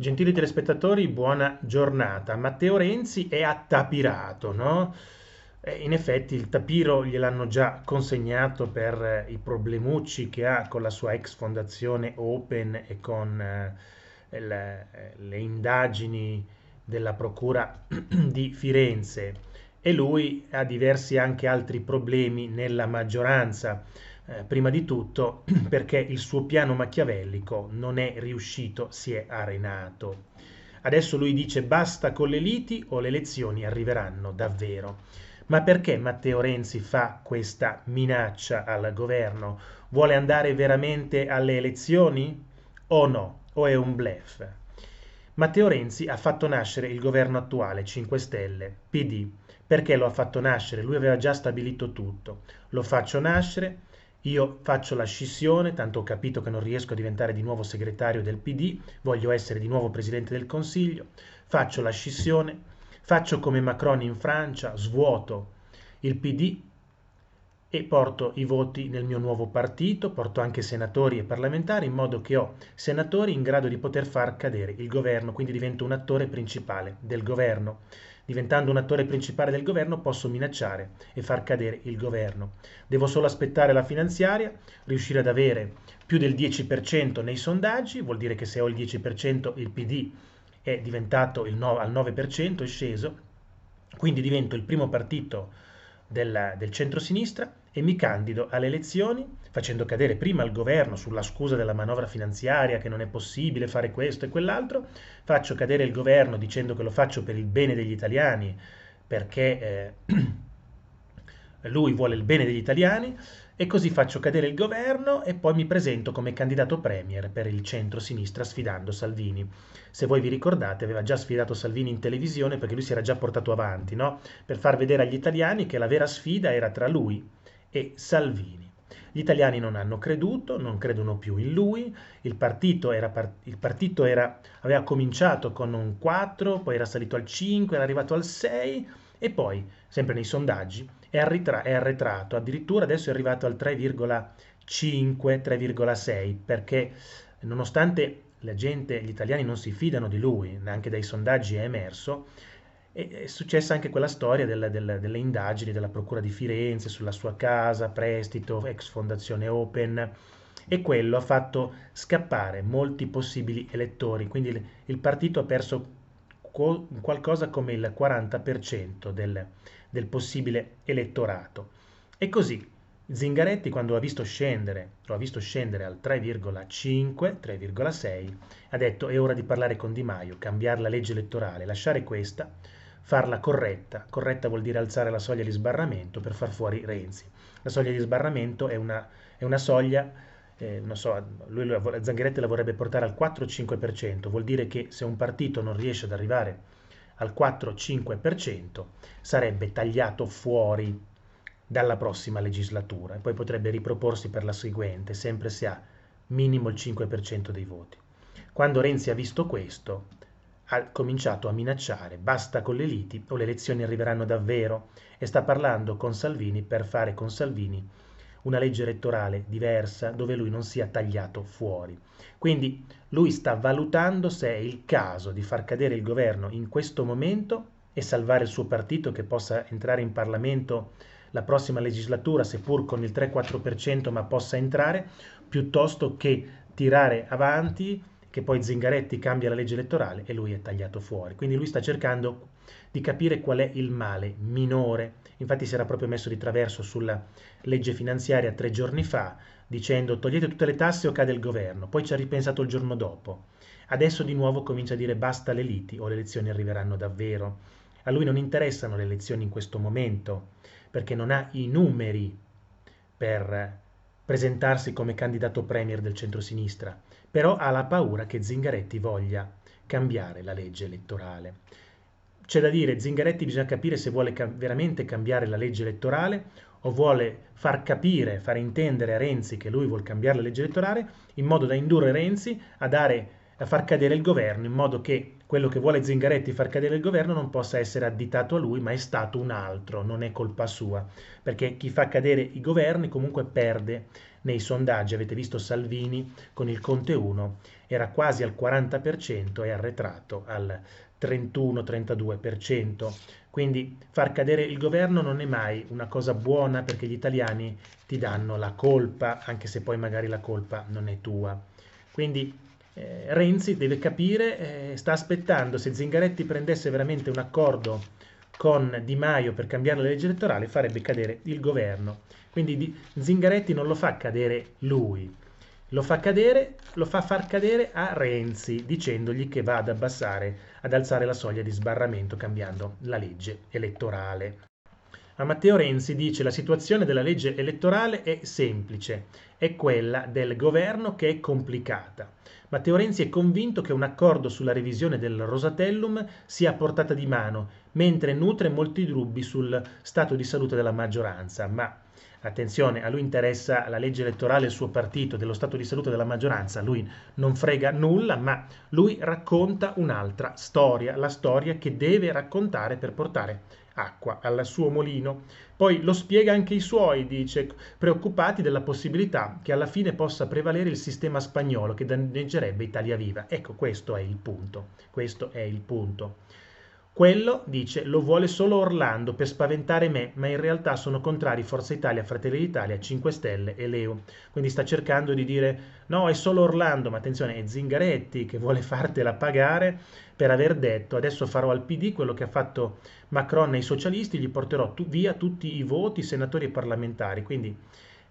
Gentili telespettatori, buona giornata. Matteo Renzi è attapirato, no? Eh, in effetti il tapiro gliel'hanno già consegnato per eh, i problemucci che ha con la sua ex fondazione Open e con eh, le, eh, le indagini della procura di Firenze e lui ha diversi anche altri problemi nella maggioranza eh, prima di tutto perché il suo piano machiavellico non è riuscito, si è arenato. Adesso lui dice basta con le liti o le elezioni arriveranno davvero. Ma perché Matteo Renzi fa questa minaccia al governo? Vuole andare veramente alle elezioni? O no? O è un blef? Matteo Renzi ha fatto nascere il governo attuale 5 Stelle, PD. Perché lo ha fatto nascere? Lui aveva già stabilito tutto. Lo faccio nascere io faccio la scissione, tanto ho capito che non riesco a diventare di nuovo segretario del PD, voglio essere di nuovo presidente del Consiglio, faccio la scissione, faccio come Macron in Francia, svuoto il PD e porto i voti nel mio nuovo partito, porto anche senatori e parlamentari in modo che ho senatori in grado di poter far cadere il governo, quindi divento un attore principale del governo. Diventando un attore principale del governo posso minacciare e far cadere il governo. Devo solo aspettare la finanziaria, riuscire ad avere più del 10% nei sondaggi, vuol dire che se ho il 10% il PD è diventato 9, al 9%, è sceso, quindi divento il primo partito del, del centro-sinistra e mi candido alle elezioni facendo cadere prima il governo sulla scusa della manovra finanziaria che non è possibile fare questo e quell'altro, faccio cadere il governo dicendo che lo faccio per il bene degli italiani perché eh, lui vuole il bene degli italiani e così faccio cadere il governo e poi mi presento come candidato premier per il centro-sinistra sfidando Salvini. Se voi vi ricordate aveva già sfidato Salvini in televisione perché lui si era già portato avanti, no? Per far vedere agli italiani che la vera sfida era tra lui e Salvini. Gli italiani non hanno creduto, non credono più in lui, il partito, era, il partito era, aveva cominciato con un 4, poi era salito al 5, era arrivato al 6 e poi, sempre nei sondaggi, è, arritra- è arretrato, addirittura adesso è arrivato al 3,5-3,6 perché nonostante la gente, gli italiani non si fidano di lui, neanche dai sondaggi è emerso, è successa anche quella storia della, della, delle indagini della Procura di Firenze sulla sua casa, prestito, ex fondazione Open e quello ha fatto scappare molti possibili elettori, quindi il, il partito ha perso co- qualcosa come il 40% del, del possibile elettorato. E così Zingaretti quando ha visto scendere, lo ha visto scendere al 3,5, 3,6, ha detto è ora di parlare con Di Maio, cambiare la legge elettorale, lasciare questa farla corretta. Corretta vuol dire alzare la soglia di sbarramento per far fuori Renzi. La soglia di sbarramento è una, è una soglia, eh, non so, lui, Zangheretti la vorrebbe portare al 4-5%, vuol dire che se un partito non riesce ad arrivare al 4-5% sarebbe tagliato fuori dalla prossima legislatura e poi potrebbe riproporsi per la seguente, sempre se ha minimo il 5% dei voti. Quando Renzi ha visto questo, ha cominciato a minacciare basta con le liti o le elezioni arriveranno davvero e sta parlando con Salvini per fare con Salvini una legge elettorale diversa dove lui non sia tagliato fuori. Quindi lui sta valutando se è il caso di far cadere il governo in questo momento e salvare il suo partito che possa entrare in Parlamento la prossima legislatura, seppur con il 3-4%, ma possa entrare, piuttosto che tirare avanti che poi Zingaretti cambia la legge elettorale e lui è tagliato fuori. Quindi lui sta cercando di capire qual è il male minore. Infatti si era proprio messo di traverso sulla legge finanziaria tre giorni fa dicendo togliete tutte le tasse o cade il governo, poi ci ha ripensato il giorno dopo. Adesso di nuovo comincia a dire basta le liti o le elezioni arriveranno davvero. A lui non interessano le elezioni in questo momento perché non ha i numeri per presentarsi come candidato premier del centrosinistra però ha la paura che Zingaretti voglia cambiare la legge elettorale. C'è da dire, Zingaretti bisogna capire se vuole ca- veramente cambiare la legge elettorale o vuole far capire, far intendere a Renzi che lui vuole cambiare la legge elettorale in modo da indurre Renzi a dare da far cadere il governo in modo che quello che vuole Zingaretti far cadere il governo non possa essere additato a lui, ma è stato un altro, non è colpa sua, perché chi fa cadere i governi comunque perde nei sondaggi, avete visto Salvini con il Conte 1 era quasi al 40% e arretrato al 31-32%, quindi far cadere il governo non è mai una cosa buona perché gli italiani ti danno la colpa, anche se poi magari la colpa non è tua. Quindi eh, Renzi deve capire, eh, sta aspettando se Zingaretti prendesse veramente un accordo con Di Maio per cambiare la legge elettorale farebbe cadere il governo. Quindi di, Zingaretti non lo fa cadere lui, lo fa, cadere, lo fa far cadere a Renzi dicendogli che va ad abbassare, ad alzare la soglia di sbarramento cambiando la legge elettorale ma Matteo Renzi dice la situazione della legge elettorale è semplice, è quella del governo che è complicata. Matteo Renzi è convinto che un accordo sulla revisione del Rosatellum sia a portata di mano, mentre nutre molti dubbi sul stato di salute della maggioranza, ma attenzione, a lui interessa la legge elettorale del suo partito, dello stato di salute della maggioranza, lui non frega nulla, ma lui racconta un'altra storia, la storia che deve raccontare per portare acqua al suo molino. Poi lo spiega anche i suoi, dice, preoccupati della possibilità che alla fine possa prevalere il sistema spagnolo che danneggerebbe Italia Viva. Ecco, questo è il punto. Questo è il punto. Quello, dice, lo vuole solo Orlando per spaventare me, ma in realtà sono contrari Forza Italia, Fratelli d'Italia, 5 Stelle e Leo. Quindi sta cercando di dire no, è solo Orlando, ma attenzione, è Zingaretti che vuole fartela pagare per aver detto adesso farò al PD quello che ha fatto Macron ai socialisti, gli porterò tu via tutti i voti, senatori e parlamentari. Quindi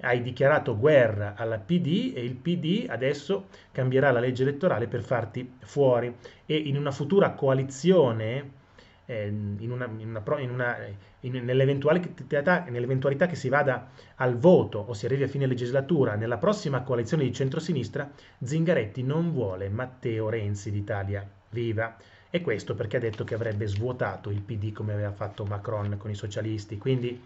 hai dichiarato guerra alla PD e il PD adesso cambierà la legge elettorale per farti fuori e in una futura coalizione eh, nell'eventualità, nell che si vada al voto o si arrivi a fine legislatura nella prossima coalizione di centrosinistra, Zingaretti non vuole Matteo Renzi d'Italia Viva. E questo perché ha detto che avrebbe svuotato il PD come aveva fatto Macron con i socialisti. Quindi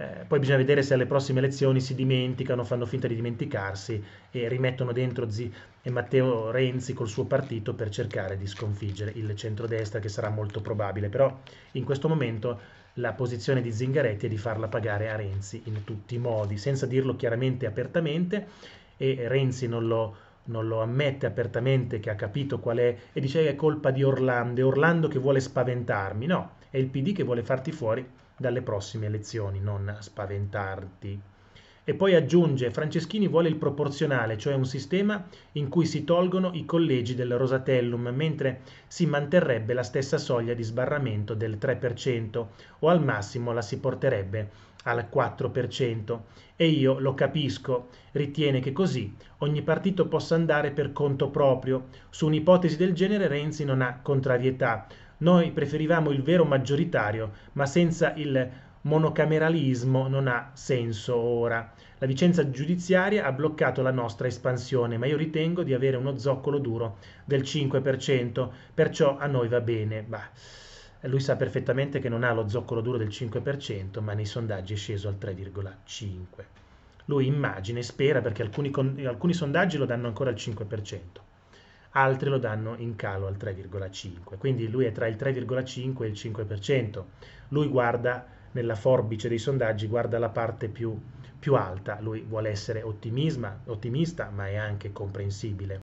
eh, poi bisogna vedere se alle prossime elezioni si dimenticano, fanno finta di dimenticarsi e rimettono dentro Zi e Matteo Renzi col suo partito per cercare di sconfiggere il centrodestra che sarà molto probabile. Però in questo momento la posizione di Zingaretti è di farla pagare a Renzi in tutti i modi, senza dirlo chiaramente e apertamente e Renzi non lo, non lo ammette apertamente che ha capito qual è e dice che eh, è colpa di Orlando, è Orlando che vuole spaventarmi. No, è il PD che vuole farti fuori dalle prossime elezioni, non spaventarti. E poi aggiunge, Franceschini vuole il proporzionale, cioè un sistema in cui si tolgono i collegi del Rosatellum, mentre si manterrebbe la stessa soglia di sbarramento del 3% o al massimo la si porterebbe al 4%. E io lo capisco, ritiene che così ogni partito possa andare per conto proprio. Su un'ipotesi del genere Renzi non ha contrarietà, noi preferivamo il vero maggioritario, ma senza il monocameralismo non ha senso ora. La Vicenza giudiziaria ha bloccato la nostra espansione, ma io ritengo di avere uno zoccolo duro del 5%, perciò a noi va bene. Bah. Lui sa perfettamente che non ha lo zoccolo duro del 5%, ma nei sondaggi è sceso al 3,5%. Lui immagina e spera perché alcuni, alcuni sondaggi lo danno ancora al 5% altri lo danno in calo al 3,5, quindi lui è tra il 3,5 e il 5%. Lui guarda nella forbice dei sondaggi, guarda la parte più, più alta, lui vuole essere ottimista, ma è anche comprensibile.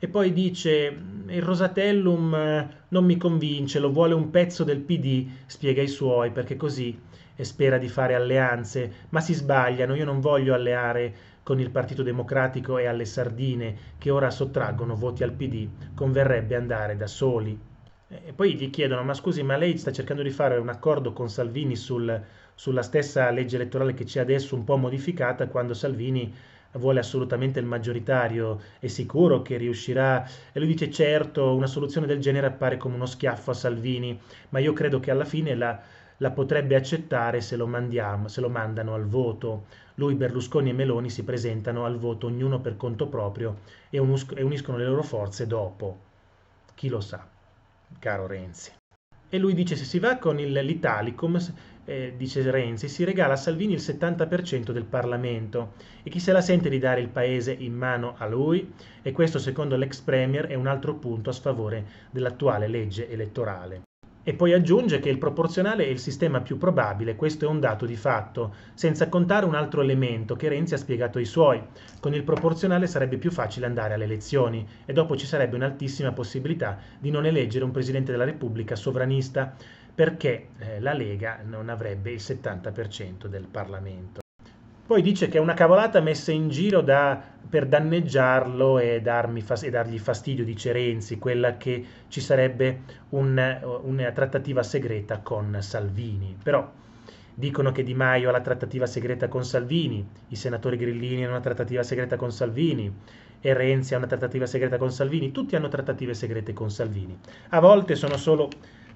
E poi dice, il Rosatellum eh, non mi convince, lo vuole un pezzo del PD, spiega i suoi, perché così e spera di fare alleanze, ma si sbagliano, io non voglio alleare con il Partito Democratico e alle Sardine che ora sottraggono voti al PD, converrebbe andare da soli. E poi gli chiedono, ma scusi, ma lei sta cercando di fare un accordo con Salvini sul, sulla stessa legge elettorale che c'è adesso un po' modificata quando Salvini vuole assolutamente il maggioritario, è sicuro che riuscirà? E lui dice certo, una soluzione del genere appare come uno schiaffo a Salvini, ma io credo che alla fine la, la potrebbe accettare se lo, mandiamo, se lo mandano al voto. Lui, Berlusconi e Meloni si presentano al voto ognuno per conto proprio e uniscono le loro forze dopo. Chi lo sa, caro Renzi. E lui dice se si va con il, l'Italicum, eh, dice Renzi, si regala a Salvini il 70% del Parlamento e chi se la sente di dare il Paese in mano a lui? E questo secondo l'ex Premier è un altro punto a sfavore dell'attuale legge elettorale. E poi aggiunge che il proporzionale è il sistema più probabile, questo è un dato di fatto, senza contare un altro elemento che Renzi ha spiegato ai suoi. Con il proporzionale sarebbe più facile andare alle elezioni e dopo ci sarebbe un'altissima possibilità di non eleggere un Presidente della Repubblica sovranista perché eh, la Lega non avrebbe il 70% del Parlamento. Poi dice che è una cavolata messa in giro da per danneggiarlo e, fas- e, dargli fastidio, dice Renzi, quella che ci sarebbe un, una trattativa segreta con Salvini. Però dicono che Di Maio ha la trattativa segreta con Salvini, i senatori Grillini hanno una trattativa segreta con Salvini e Renzi ha una trattativa segreta con Salvini, tutti hanno trattative segrete con Salvini. A volte sono solo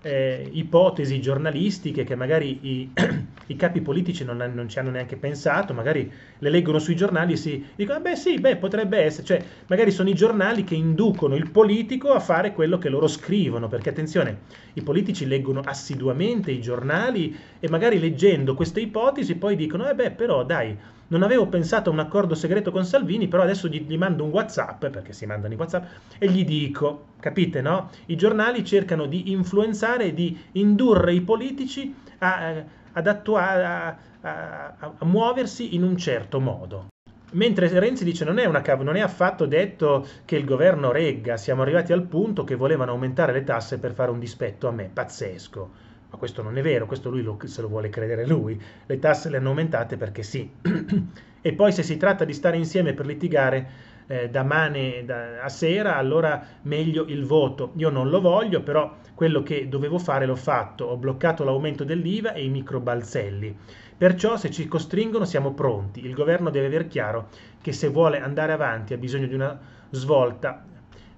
eh, ipotesi giornalistiche che magari i i capi politici non, non, ci hanno neanche pensato, magari le leggono sui giornali e si dicono, ah, beh sì, beh, potrebbe essere, cioè magari sono i giornali che inducono il politico a fare quello che loro scrivono, perché attenzione, i politici leggono assiduamente i giornali e magari leggendo queste ipotesi poi dicono, eh beh però dai, non avevo pensato a un accordo segreto con Salvini, però adesso gli, gli, mando un WhatsApp, perché si mandano i WhatsApp, e gli dico, capite no? I giornali cercano di influenzare e di indurre i politici a, eh, ad attuare, a, a, a, muoversi in un certo modo. Mentre Renzi dice non è, una, non è affatto detto che il governo regga, siamo arrivati al punto che volevano aumentare le tasse per fare un dispetto a me, pazzesco. Ma questo non è vero, questo lui lo, se lo vuole credere lui. Le tasse le hanno aumentate perché sì. e poi se si tratta di stare insieme per litigare, eh, da mane da, a sera, allora meglio il voto. Io non lo voglio, però quello che dovevo fare l'ho fatto. Ho bloccato l'aumento dell'IVA e i microbalzelli. Perciò se ci costringono siamo pronti. Il governo deve aver chiaro che se vuole andare avanti ha bisogno di una svolta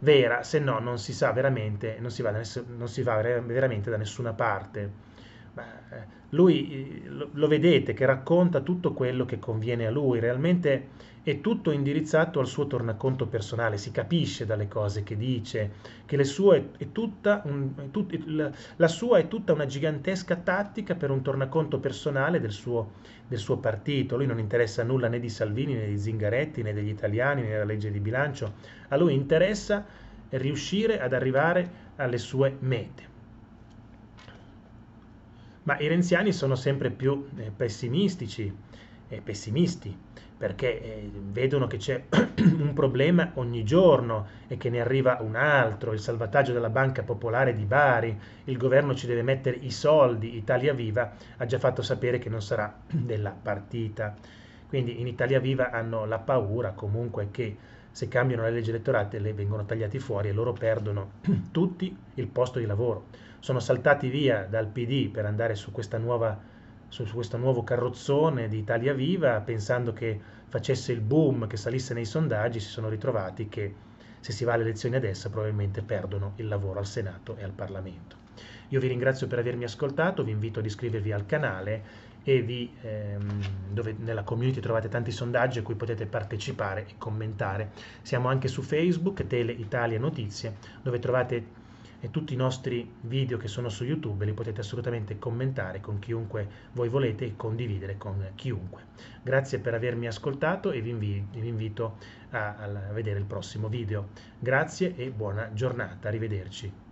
vera, se no non si sa veramente, non si va, da, ness- si va veramente da nessuna parte. Eh, lui eh, lo vedete che racconta tutto quello che conviene a lui, realmente è tutto indirizzato al suo tornaconto personale, si capisce dalle cose che dice, che sue, è un, è tut, la sua è tutta una gigantesca tattica per un tornaconto personale del suo, del suo partito, lui non interessa nulla né di Salvini né di Zingaretti né degli italiani né della legge di bilancio, a lui interessa riuscire ad arrivare alle sue mete. Ma i renziani sono sempre più eh, pessimistici e eh, pessimisti perché eh, vedono che c'è un problema ogni giorno e che ne arriva un altro, il salvataggio della Banca Popolare di Bari, il governo ci deve mettere i soldi, Italia Viva ha già fatto sapere che non sarà della partita. Quindi in Italia Viva hanno la paura comunque che se cambiano le leggi elettorali le vengono tagliati fuori e loro perdono tutti il posto di lavoro. Sono saltati via dal PD per andare su, nuova, su, su questo nuovo carrozzone di Italia Viva pensando che facesse il boom, che salisse nei sondaggi, si sono ritrovati che se si va alle elezioni adesso probabilmente perdono il lavoro al Senato e al Parlamento. Io vi ringrazio per avermi ascoltato, vi invito ad iscrivervi al canale e vi, ehm, dove nella community trovate tanti sondaggi a cui potete partecipare e commentare. Siamo anche su Facebook, Tele Italia Notizie, dove trovate eh, tutti i nostri video che sono su YouTube, li potete assolutamente commentare con chiunque voi volete e condividere con chiunque. Grazie per avermi ascoltato e vi, invi vi invito a, a vedere il prossimo video. Grazie e buona giornata, arrivederci.